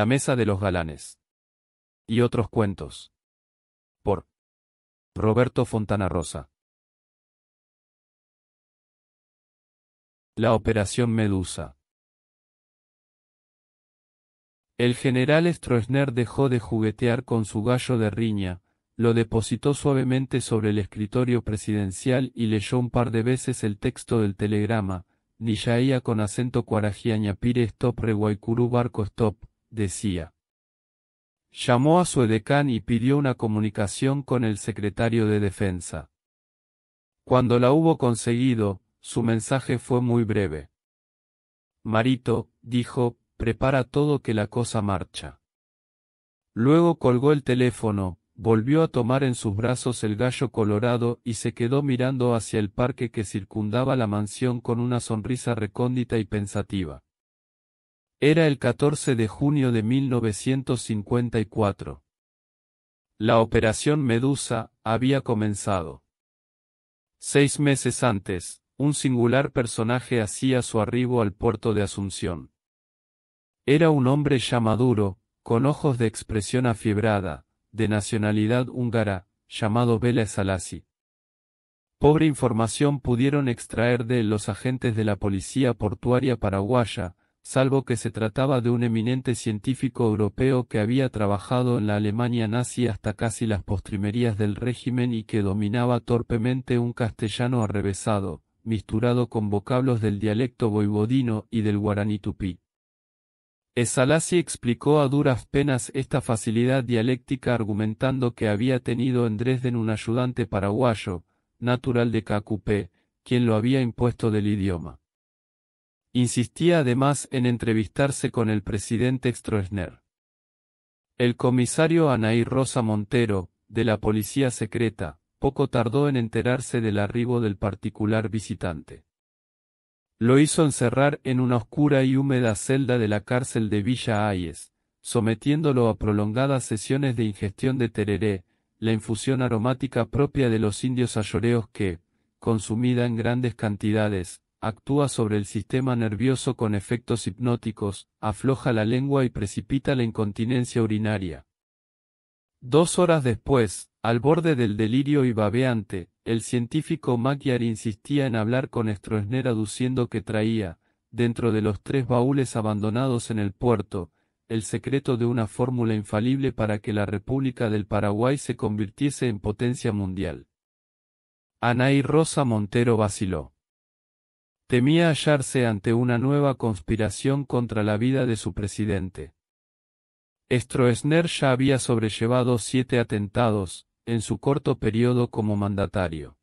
La Mesa de los Galanes. Y otros cuentos. Por Roberto Fontana Rosa. La Operación Medusa. El general Stroessner dejó de juguetear con su gallo de riña, lo depositó suavemente sobre el escritorio presidencial y leyó un par de veces el texto del telegrama, Niyaía con acento cuarajiaña pire stop reguaycurú barco stop, decía. Llamó a su edecán y pidió una comunicación con el secretario de Defensa. Cuando la hubo conseguido, su mensaje fue muy breve. Marito, dijo, prepara todo que la cosa marcha. Luego colgó el teléfono, volvió a tomar en sus brazos el gallo colorado y se quedó mirando hacia el parque que circundaba la mansión con una sonrisa recóndita y pensativa. Era el 14 de junio de 1954. La operación Medusa había comenzado. Seis meses antes, un singular personaje hacía su arribo al puerto de Asunción. Era un hombre ya maduro, con ojos de expresión afiebrada, de nacionalidad húngara, llamado Vélez Salasi. Pobre información pudieron extraer de los agentes de la policía portuaria paraguaya, salvo que se trataba de un eminente científico europeo que había trabajado en la Alemania nazi hasta casi las postrimerías del régimen y que dominaba torpemente un castellano arrevesado, misturado con vocablos del dialecto voivodino y del guaraní tupí. Esalasi explicó a duras penas esta facilidad dialéctica argumentando que había tenido en Dresden un ayudante paraguayo, natural de Cacupé, quien lo había impuesto del idioma. Insistía además en entrevistarse con el presidente Stroessner. El comisario Anaí Rosa Montero, de la Policía Secreta, poco tardó en enterarse del arribo del particular visitante. Lo hizo encerrar en una oscura y húmeda celda de la cárcel de Villa Ayes, sometiéndolo a prolongadas sesiones de ingestión de tereré, la infusión aromática propia de los indios ayoreos que, consumida en grandes cantidades, actúa sobre el sistema nervioso con efectos hipnóticos, afloja la lengua y precipita la incontinencia urinaria. Dos horas después, al borde del delirio y babeante, el científico Magyar insistía en hablar con Stroessner aduciendo que traía, dentro de los tres baúles abandonados en el puerto, el secreto de una fórmula infalible para que la República del Paraguay se convirtiese en potencia mundial. Anaí Rosa Montero vaciló. Temía hallarse ante una nueva conspiración contra la vida de su presidente. Stroessner ya había sobrellevado siete atentados, en su corto periodo como mandatario.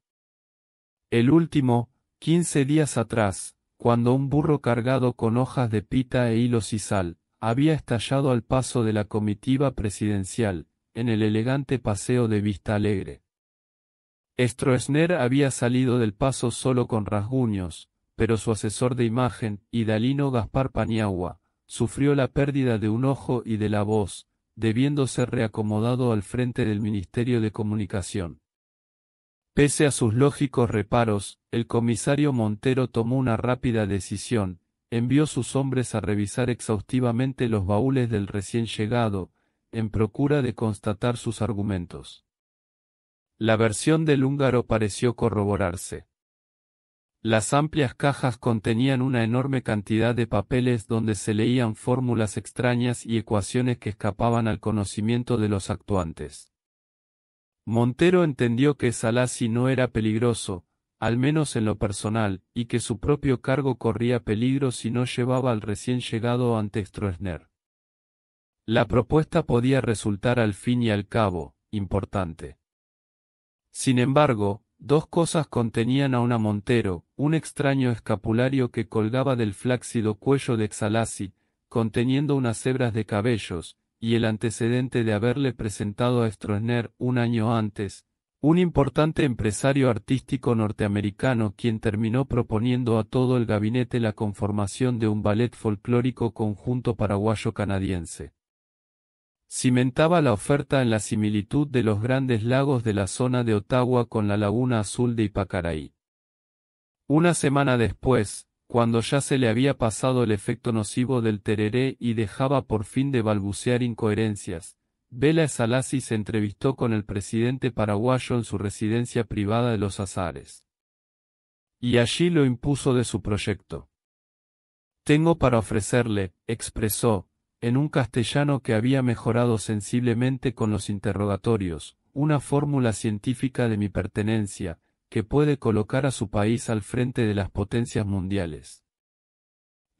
El último, quince días atrás, cuando un burro cargado con hojas de pita e hilo sal, había estallado al paso de la comitiva presidencial, en el elegante paseo de Vista Alegre. Stroessner había salido del paso solo con rasguños, pero su asesor de imagen, Idalino Gaspar Paniagua, sufrió la pérdida de un ojo y de la voz, debiendo ser reacomodado al frente del Ministerio de Comunicación. Pese a sus lógicos reparos, el comisario Montero tomó una rápida decisión, envió sus hombres a revisar exhaustivamente los baúles del recién llegado, en procura de constatar sus argumentos. La versión del húngaro pareció corroborarse. Las amplias cajas contenían una enorme cantidad de papeles donde se leían fórmulas extrañas y ecuaciones que escapaban al conocimiento de los actuantes. Montero entendió que Salasi no era peligroso, al menos en lo personal, y que su propio cargo corría peligro si no llevaba al recién llegado ante Stroessner. La propuesta podía resultar al fin y al cabo, importante. Sin embargo, Dos cosas contenían a una Montero, un extraño escapulario que colgaba del flácido cuello de Exalasi, conteniendo unas hebras de cabellos, y el antecedente de haberle presentado a Stroessner un año antes, un importante empresario artístico norteamericano quien terminó proponiendo a todo el gabinete la conformación de un ballet folclórico conjunto paraguayo-canadiense cimentaba la oferta en la similitud de los grandes lagos de la zona de Ottawa con la laguna azul de Ipacaraí. Una semana después, cuando ya se le había pasado el efecto nocivo del tereré y dejaba por fin de balbucear incoherencias, Vela Salasi se entrevistó con el presidente paraguayo en su residencia privada de los Azares. Y allí lo impuso de su proyecto. Tengo para ofrecerle, expresó, en un castellano que había mejorado sensiblemente con los interrogatorios, una fórmula científica de mi pertenencia, que puede colocar a su país al frente de las potencias mundiales.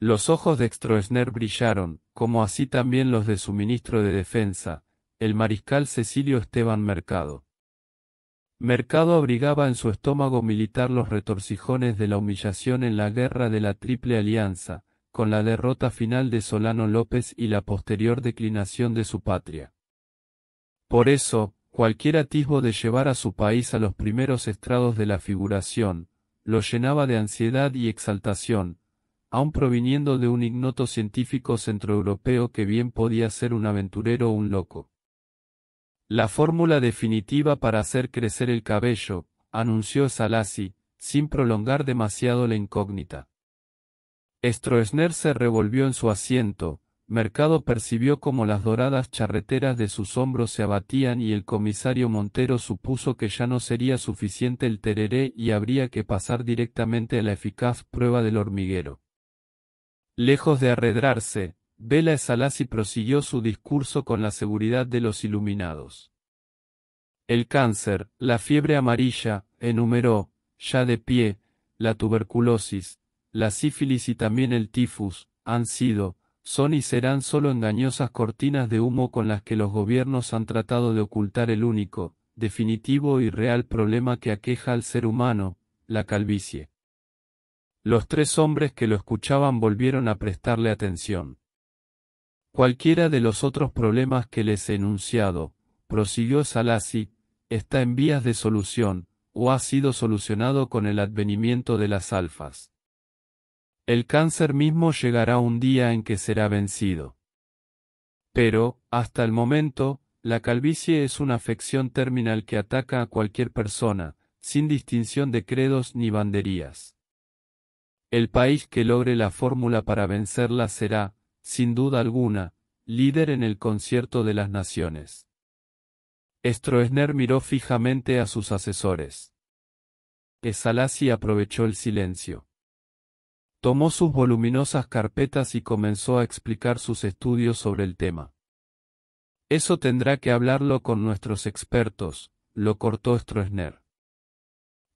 Los ojos de Stroessner brillaron, como así también los de su ministro de Defensa, el mariscal Cecilio Esteban Mercado. Mercado abrigaba en su estómago militar los retorcijones de la humillación en la guerra de la Triple Alianza, con la derrota final de Solano López y la posterior declinación de su patria. Por eso, cualquier atisbo de llevar a su país a los primeros estrados de la figuración, lo llenaba de ansiedad y exaltación, aun proviniendo de un ignoto científico centroeuropeo que bien podía ser un aventurero o un loco. La fórmula definitiva para hacer crecer el cabello, anunció Salassi, sin prolongar demasiado la incógnita. Stroessner se revolvió en su asiento, Mercado percibió como las doradas charreteras de sus hombros se abatían y el comisario Montero supuso que ya no sería suficiente el tereré y habría que pasar directamente a la eficaz prueba del hormiguero. Lejos de arredrarse, Vela Esalasi prosiguió su discurso con la seguridad de los iluminados. El cáncer, la fiebre amarilla, enumeró, ya de pie, la tuberculosis, la sífilis y también el tifus, han sido, son y serán solo engañosas cortinas de humo con las que los gobiernos han tratado de ocultar el único, definitivo y real problema que aqueja al ser humano, la calvicie. Los tres hombres que lo escuchaban volvieron a prestarle atención. Cualquiera de los otros problemas que les he enunciado, prosiguió Salasi, está en vías de solución, o ha sido solucionado con el advenimiento de las alfas. El cáncer mismo llegará un día en que será vencido. Pero, hasta el momento, la calvicie es una afección terminal que ataca a cualquier persona, sin distinción de credos ni banderías. El país que logre la fórmula para vencerla será, sin duda alguna, líder en el concierto de las naciones. Stroessner miró fijamente a sus asesores. Esalasi aprovechó el silencio. Tomó sus voluminosas carpetas y comenzó a explicar sus estudios sobre el tema. Eso tendrá que hablarlo con nuestros expertos, lo cortó Stroessner.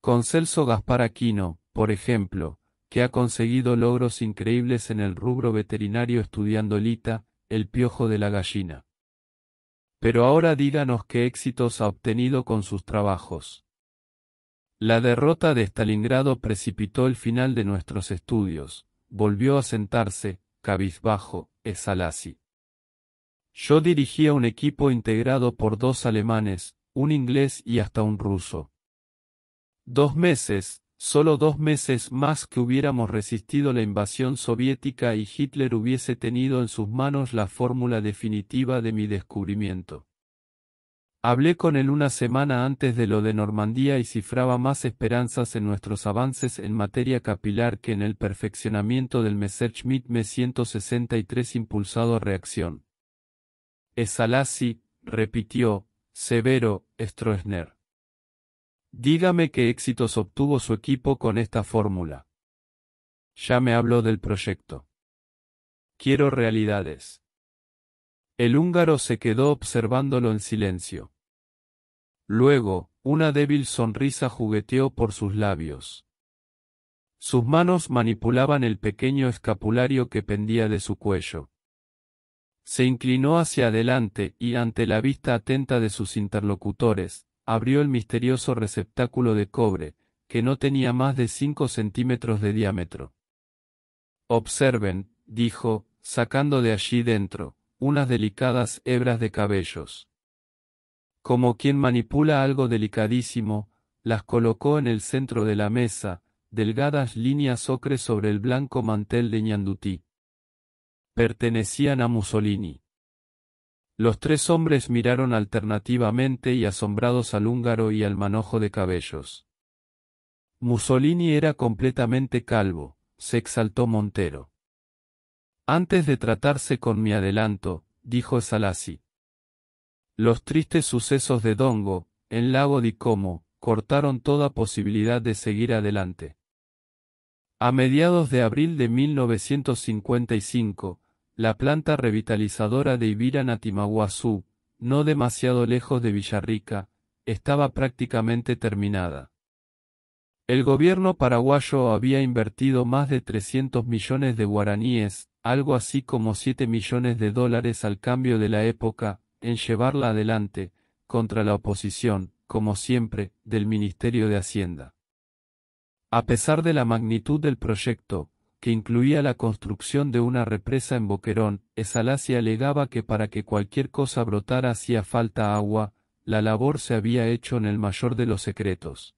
Con Celso Gaspar Aquino, por ejemplo, que ha conseguido logros increíbles en el rubro veterinario estudiando Lita, el piojo de la gallina. Pero ahora díganos qué éxitos ha obtenido con sus trabajos. La derrota de Stalingrado precipitó el final de nuestros estudios. Volvió a sentarse, cabizbajo, Esalasi. Yo dirigía un equipo integrado por dos alemanes, un inglés y hasta un ruso. Dos meses, solo dos meses más que hubiéramos resistido la invasión soviética y Hitler hubiese tenido en sus manos la fórmula definitiva de mi descubrimiento. Hablé con él una semana antes de lo de Normandía y cifraba más esperanzas en nuestros avances en materia capilar que en el perfeccionamiento del Messerschmitt M163 impulsado a reacción. Es repitió, severo, Stroessner. Dígame qué éxitos obtuvo su equipo con esta fórmula. Ya me habló del proyecto. Quiero realidades. El húngaro se quedó observándolo en silencio. Luego, una débil sonrisa jugueteó por sus labios. Sus manos manipulaban el pequeño escapulario que pendía de su cuello. Se inclinó hacia adelante y ante la vista atenta de sus interlocutores, abrió el misterioso receptáculo de cobre, que no tenía más de cinco centímetros de diámetro. Observen, dijo, sacando de allí dentro, unas delicadas hebras de cabellos. Como quien manipula algo delicadísimo, las colocó en el centro de la mesa, delgadas líneas ocres sobre el blanco mantel de Ñandutí. Pertenecían a Mussolini. Los tres hombres miraron alternativamente y asombrados al húngaro y al manojo de cabellos. Mussolini era completamente calvo, se exaltó Montero. Antes de tratarse con mi adelanto, dijo Salassi. Los tristes sucesos de Dongo, en lago di Como, cortaron toda posibilidad de seguir adelante. A mediados de abril de 1955, la planta revitalizadora de Ibira natimaguazú no demasiado lejos de Villarrica, estaba prácticamente terminada. El gobierno paraguayo había invertido más de 300 millones de guaraníes, algo así como 7 millones de dólares al cambio de la época, en llevarla adelante, contra la oposición, como siempre, del Ministerio de Hacienda. A pesar de la magnitud del proyecto, que incluía la construcción de una represa en Boquerón, Esalacia alegaba que para que cualquier cosa brotara hacía falta agua, la labor se había hecho en el mayor de los secretos.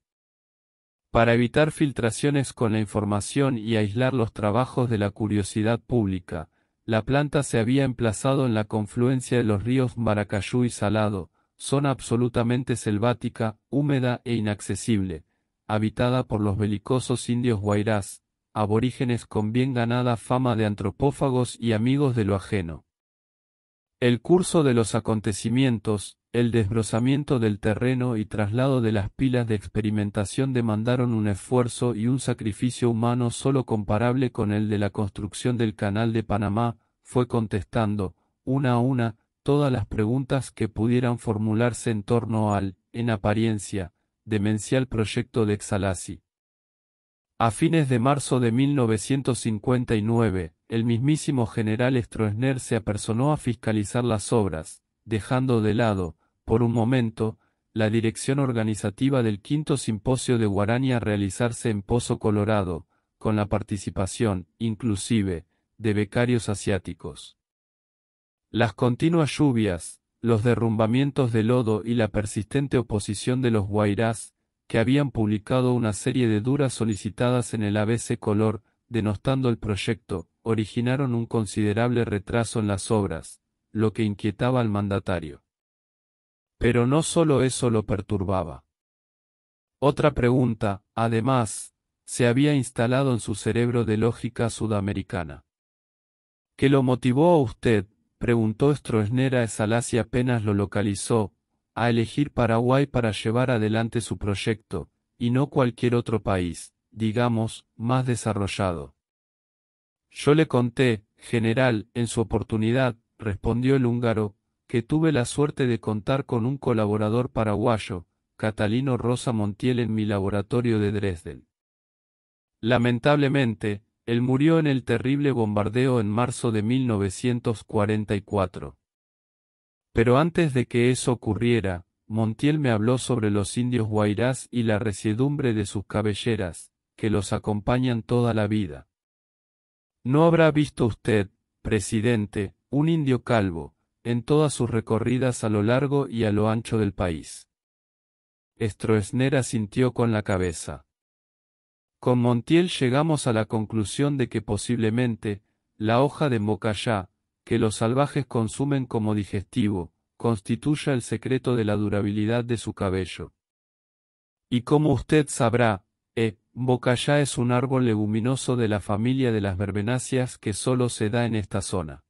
Para evitar filtraciones con la información y aislar los trabajos de la curiosidad pública, la planta se había emplazado en la confluencia de los ríos Maracayú y Salado, zona absolutamente selvática, húmeda e inaccesible, habitada por los belicosos indios guairás, aborígenes con bien ganada fama de antropófagos y amigos de lo ajeno. El curso de los acontecimientos, el desbrozamiento del terreno y traslado de las pilas de experimentación demandaron un esfuerzo y un sacrificio humano solo comparable con el de la construcción del Canal de Panamá, fue contestando, una a una, todas las preguntas que pudieran formularse en torno al, en apariencia, demencial proyecto de Exalasi. A fines de marzo de 1959, el mismísimo general Stroessner se apersonó a fiscalizar las obras, dejando de lado, por un momento, la dirección organizativa del quinto simposio de Guarani a realizarse en Pozo Colorado, con la participación, inclusive, de becarios asiáticos. Las continuas lluvias, los derrumbamientos de lodo y la persistente oposición de los guairás, que habían publicado una serie de duras solicitadas en el ABC Color, denostando el proyecto, originaron un considerable retraso en las obras, lo que inquietaba al mandatario. Pero no solo eso lo perturbaba. Otra pregunta, además, se había instalado en su cerebro de lógica sudamericana. ¿Qué lo motivó a usted? preguntó Stroessner a y apenas lo localizó, a elegir Paraguay para llevar adelante su proyecto, y no cualquier otro país, digamos, más desarrollado. Yo le conté, general, en su oportunidad, respondió el húngaro, que tuve la suerte de contar con un colaborador paraguayo, Catalino Rosa Montiel en mi laboratorio de Dresde. Lamentablemente, él murió en el terrible bombardeo en marzo de 1944. Pero antes de que eso ocurriera, Montiel me habló sobre los indios guairás y la resiedumbre de sus cabelleras, que los acompañan toda la vida. No habrá visto usted, presidente, un indio calvo, en todas sus recorridas a lo largo y a lo ancho del país. Estroesnera asintió con la cabeza. Con Montiel llegamos a la conclusión de que posiblemente, la hoja de mocayá, que los salvajes consumen como digestivo, constituya el secreto de la durabilidad de su cabello. Y como usted sabrá, e. Bocayá es un árbol leguminoso de la familia de las verbenáceas que solo se da en esta zona.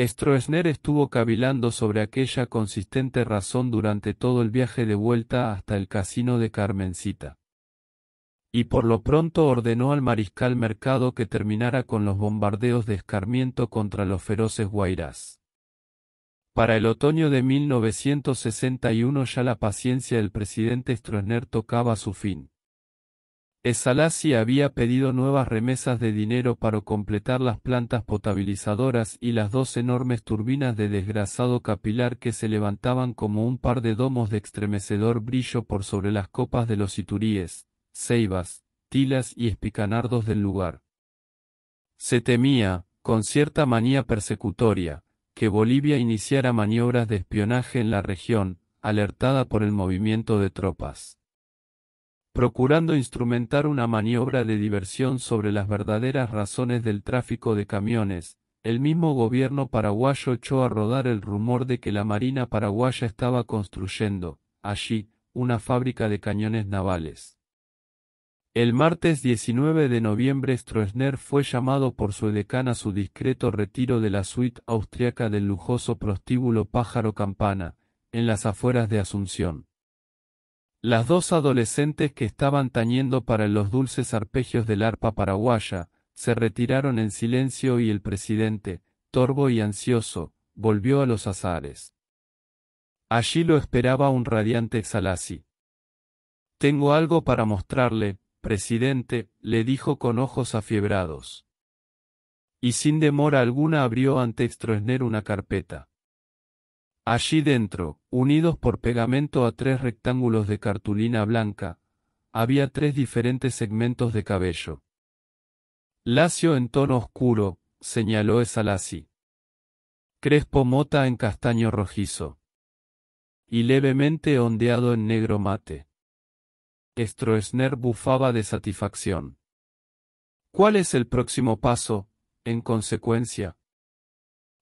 Stroessner estuvo cavilando sobre aquella consistente razón durante todo el viaje de vuelta hasta el casino de Carmencita. Y por lo pronto ordenó al mariscal Mercado que terminara con los bombardeos de escarmiento contra los feroces guairás. Para el otoño de 1961 ya la paciencia del presidente Stroessner tocaba su fin. Esalasi había pedido nuevas remesas de dinero para completar las plantas potabilizadoras y las dos enormes turbinas de desgrasado capilar que se levantaban como un par de domos de estremecedor brillo por sobre las copas de los ituríes, ceibas, tilas y espicanardos del lugar. Se temía, con cierta manía persecutoria, que Bolivia iniciara maniobras de espionaje en la región, alertada por el movimiento de tropas procurando instrumentar una maniobra de diversión sobre las verdaderas razones del tráfico de camiones, el mismo gobierno paraguayo echó a rodar el rumor de que la Marina paraguaya estaba construyendo, allí, una fábrica de cañones navales. El martes 19 de noviembre Stroessner fue llamado por su decana a su discreto retiro de la suite austriaca del lujoso prostíbulo Pájaro Campana, en las afueras de Asunción. Las dos adolescentes que estaban tañendo para los dulces arpegios del arpa paraguaya, se retiraron en silencio y el presidente, torvo y ansioso, volvió a los azares. Allí lo esperaba un radiante exalasi. Tengo algo para mostrarle, presidente, le dijo con ojos afiebrados. Y sin demora alguna abrió ante Stroessner una carpeta. Allí dentro, unidos por pegamento a tres rectángulos de cartulina blanca, había tres diferentes segmentos de cabello. Lacio en tono oscuro, señaló Esalasi. Crespo mota en castaño rojizo. Y levemente ondeado en negro mate. Stroessner bufaba de satisfacción. ¿Cuál es el próximo paso, en consecuencia?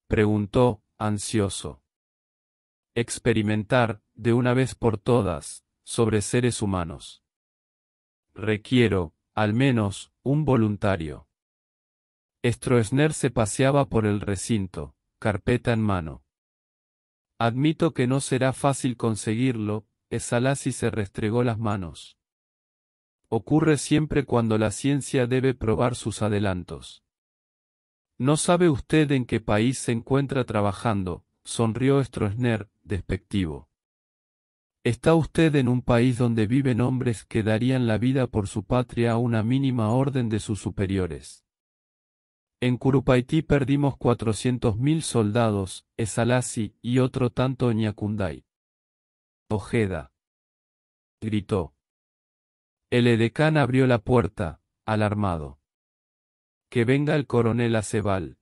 preguntó, ansioso experimentar, de una vez por todas, sobre seres humanos. Requiero, al menos, un voluntario. Stroessner se paseaba por el recinto, carpeta en mano. Admito que no será fácil conseguirlo, y se restregó las manos. Ocurre siempre cuando la ciencia debe probar sus adelantos. No sabe usted en qué país se encuentra trabajando, sonrió Stroessner, despectivo. Está usted en un país donde viven hombres que darían la vida por su patria a una mínima orden de sus superiores. En Curupaití perdimos 400.000 soldados, Esalasi y otro tanto Ñacunday. Ojeda. Gritó. El edecán abrió la puerta, alarmado. Que venga el coronel Acebal.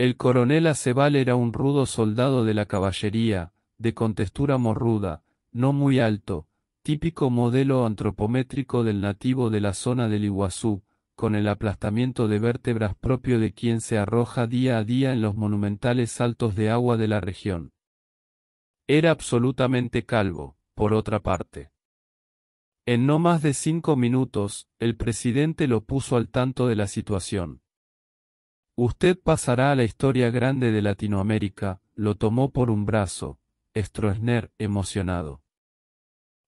El coronel Acebal era un rudo soldado de la caballería, de contextura morruda, no muy alto, típico modelo antropométrico del nativo de la zona del Iguazú, con el aplastamiento de vértebras propio de quien se arroja día a día en los monumentales saltos de agua de la región. Era absolutamente calvo, por otra parte. En no más de cinco minutos, el presidente lo puso al tanto de la situación. Usted pasará a la historia grande de Latinoamérica, lo tomó por un brazo, Stroessner, emocionado.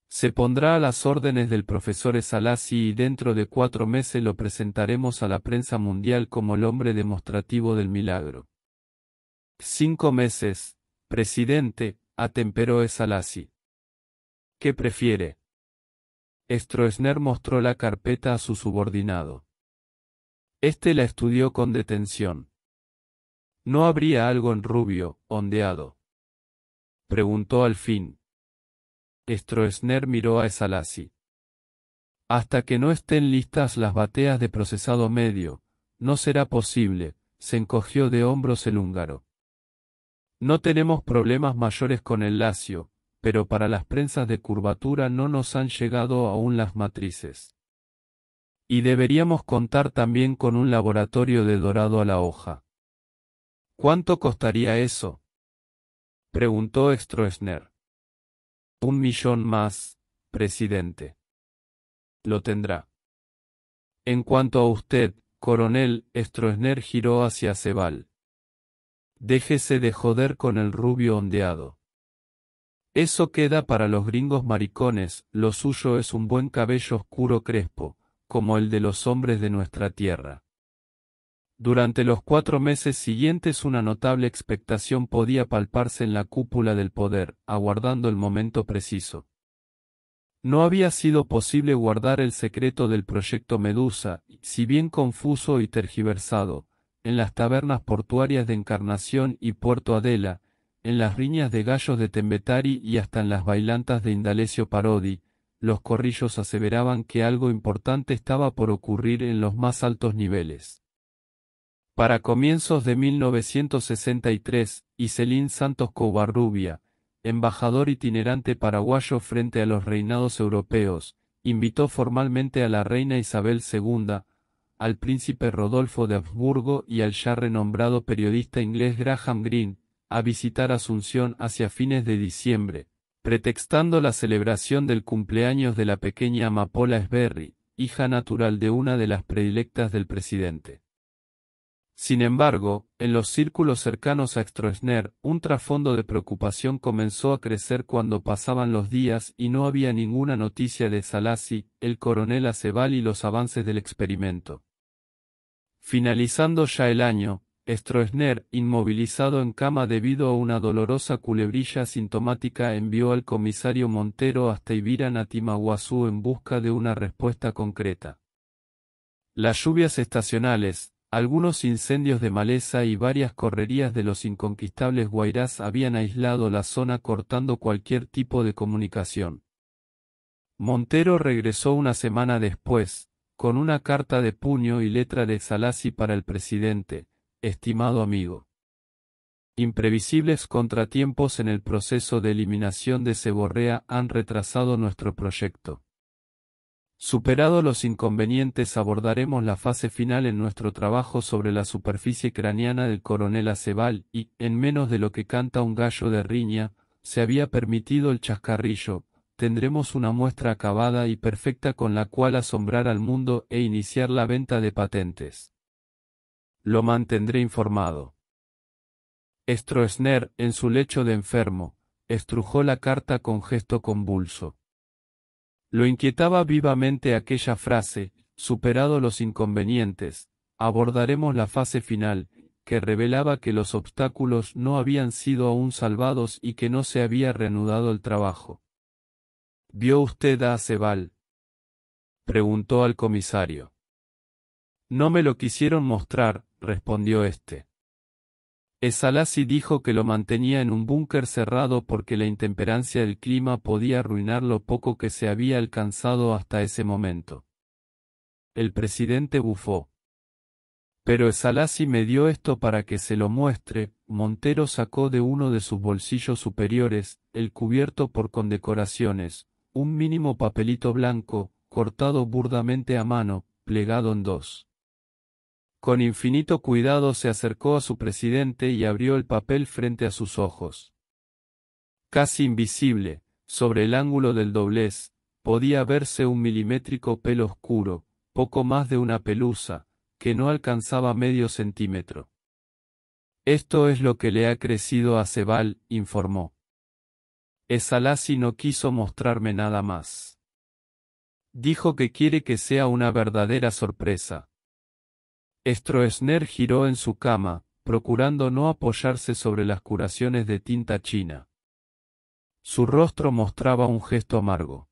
Se pondrá a las órdenes del profesor Esalasi y dentro de cuatro meses lo presentaremos a la prensa mundial como el hombre demostrativo del milagro. Cinco meses, presidente, atemperó Esalasi. ¿Qué prefiere? Stroessner mostró la carpeta a su subordinado. Este la estudió con detención. ¿No habría algo en rubio, ondeado? Preguntó al fin. Stroessner miró a Esalasi. Hasta que no estén listas las bateas de procesado medio, no será posible, se encogió de hombros el húngaro. No tenemos problemas mayores con el lacio, pero para las prensas de curvatura no nos han llegado aún las matrices. Y deberíamos contar también con un laboratorio de dorado a la hoja. ¿Cuánto costaría eso? preguntó Stroessner. Un millón más, presidente. Lo tendrá. En cuanto a usted, coronel, Stroessner giró hacia Cebal. Déjese de joder con el rubio ondeado. Eso queda para los gringos maricones, lo suyo es un buen cabello oscuro crespo, como el de los hombres de nuestra tierra. Durante los cuatro meses siguientes una notable expectación podía palparse en la cúpula del poder, aguardando el momento preciso. No había sido posible guardar el secreto del proyecto Medusa, si bien confuso y tergiversado, en las tabernas portuarias de Encarnación y Puerto Adela, en las riñas de gallos de Tembetari y hasta en las bailantas de Indalecio Parodi, los corrillos aseveraban que algo importante estaba por ocurrir en los más altos niveles. Para comienzos de 1963, Iselín Santos Covarrubia, embajador itinerante paraguayo frente a los reinados europeos, invitó formalmente a la reina Isabel II, al príncipe Rodolfo de Habsburgo y al ya renombrado periodista inglés Graham Greene, a visitar Asunción hacia fines de diciembre, pretextando la celebración del cumpleaños de la pequeña Amapola Sberry, hija natural de una de las predilectas del presidente. Sin embargo, en los círculos cercanos a Stroessner, un trasfondo de preocupación comenzó a crecer cuando pasaban los días y no había ninguna noticia de Salasi, el coronel Aceval y los avances del experimento. Finalizando ya el año, Stroessner, inmovilizado en cama debido a una dolorosa culebrilla sintomática, envió al comisario Montero hasta Ibira a en busca de una respuesta concreta. Las lluvias estacionales, algunos incendios de maleza y varias correrías de los inconquistables guairás habían aislado la zona cortando cualquier tipo de comunicación. Montero regresó una semana después, con una carta de puño y letra de Salasi para el presidente, estimado amigo. Imprevisibles contratiempos en el proceso de eliminación de ceborrea han retrasado nuestro proyecto. Superado los inconvenientes abordaremos la fase final en nuestro trabajo sobre la superficie craneana del coronel Acebal y, en menos de lo que canta un gallo de riña, se había permitido el chascarrillo, tendremos una muestra acabada y perfecta con la cual asombrar al mundo e iniciar la venta de patentes lo mantendré informado. Stroessner, en su lecho de enfermo, estrujó la carta con gesto convulso. Lo inquietaba vivamente aquella frase, superado los inconvenientes, abordaremos la fase final, que revelaba que los obstáculos no habían sido aún salvados y que no se había reanudado el trabajo. ¿Vio usted a Aceval? preguntó al comisario. No me lo quisieron mostrar, respondió este. Esalasi dijo que lo mantenía en un búnker cerrado porque la intemperancia del clima podía arruinar lo poco que se había alcanzado hasta ese momento. El presidente bufó. Pero Esalasi me dio esto para que se lo muestre. Montero sacó de uno de sus bolsillos superiores, el cubierto por condecoraciones, un mínimo papelito blanco, cortado burdamente a mano, plegado en dos. Con infinito cuidado se acercó a su presidente y abrió el papel frente a sus ojos. Casi invisible, sobre el ángulo del doblez, podía verse un milimétrico pelo oscuro, poco más de una pelusa, que no alcanzaba medio centímetro. Esto es lo que le ha crecido a Cebal, informó. Esalasi no quiso mostrarme nada más. Dijo que quiere que sea una verdadera sorpresa. Stroessner giró en su cama, procurando no apoyarse sobre las curaciones de tinta china. Su rostro mostraba un gesto amargo.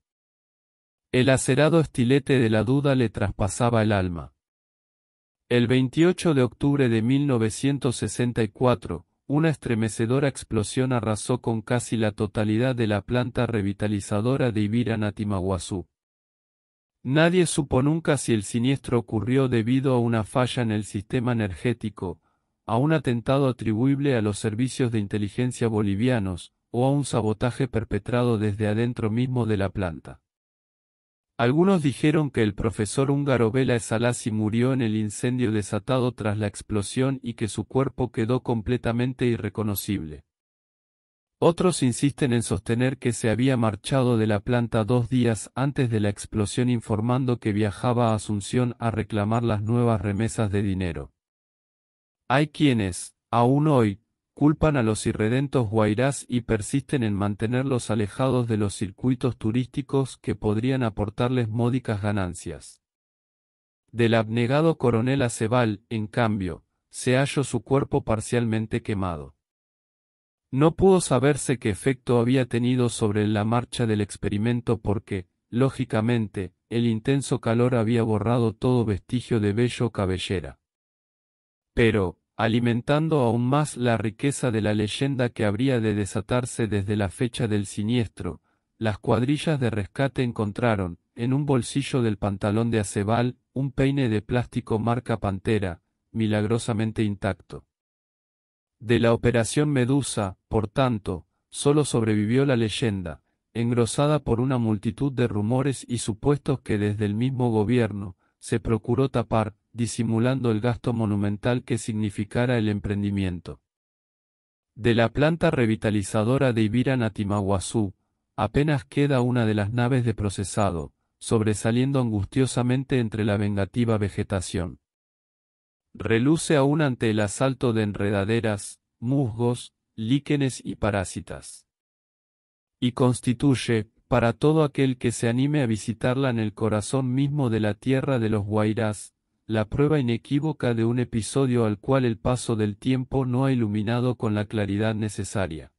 El acerado estilete de la duda le traspasaba el alma. El 28 de octubre de 1964, una estremecedora explosión arrasó con casi la totalidad de la planta revitalizadora de Ibira Nadie supo nunca si el siniestro ocurrió debido a una falla en el sistema energético, a un atentado atribuible a los servicios de inteligencia bolivianos, o a un sabotaje perpetrado desde adentro mismo de la planta. Algunos dijeron que el profesor húngaro Vela Esalasi murió en el incendio desatado tras la explosión y que su cuerpo quedó completamente irreconocible. Otros insisten en sostener que se había marchado de la planta dos días antes de la explosión informando que viajaba a Asunción a reclamar las nuevas remesas de dinero. Hay quienes, aún hoy, culpan a los irredentos guairás y persisten en mantenerlos alejados de los circuitos turísticos que podrían aportarles módicas ganancias. Del abnegado coronel Aceval, en cambio, se halló su cuerpo parcialmente quemado. No pudo saberse qué efecto había tenido sobre la marcha del experimento porque, lógicamente, el intenso calor había borrado todo vestigio de bello cabellera. Pero, alimentando aún más la riqueza de la leyenda que habría de desatarse desde la fecha del siniestro, las cuadrillas de rescate encontraron, en un bolsillo del pantalón de acebal, un peine de plástico marca Pantera, milagrosamente intacto. De la Operación Medusa, por tanto, solo sobrevivió la leyenda, engrosada por una multitud de rumores y supuestos que desde el mismo gobierno se procuró tapar, disimulando el gasto monumental que significara el emprendimiento. De la planta revitalizadora de Ibira natimaguazú, apenas queda una de las naves de procesado, sobresaliendo angustiosamente entre la vengativa vegetación reluce aún ante el asalto de enredaderas, musgos, líquenes y parásitas. Y constituye, para todo aquel que se anime a visitarla en el corazón mismo de la tierra de los Guairás, la prueba inequívoca de un episodio al cual el paso del tiempo no ha iluminado con la claridad necesaria.